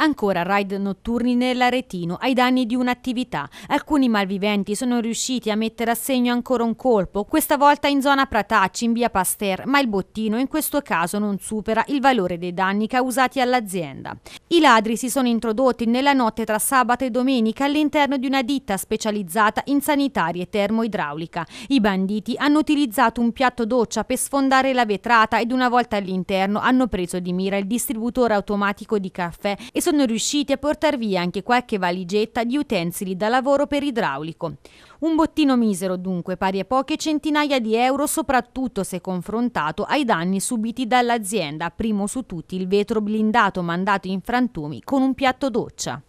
Ancora raid notturni nell'Aretino ai danni di un'attività. Alcuni malviventi sono riusciti a mettere a segno ancora un colpo, questa volta in zona Pratacci, in via Pasteur, ma il bottino in questo caso non supera il valore dei danni causati all'azienda. I ladri si sono introdotti nella notte tra sabato e domenica all'interno di una ditta specializzata in sanitaria e termoidraulica. I banditi hanno utilizzato un piatto doccia per sfondare la vetrata ed una volta all'interno hanno preso di mira il distributore automatico di caffè e sono sono riusciti a portar via anche qualche valigetta di utensili da lavoro per idraulico. Un bottino misero dunque, pari a poche centinaia di euro, soprattutto se confrontato ai danni subiti dall'azienda, primo su tutti il vetro blindato mandato in frantumi con un piatto doccia.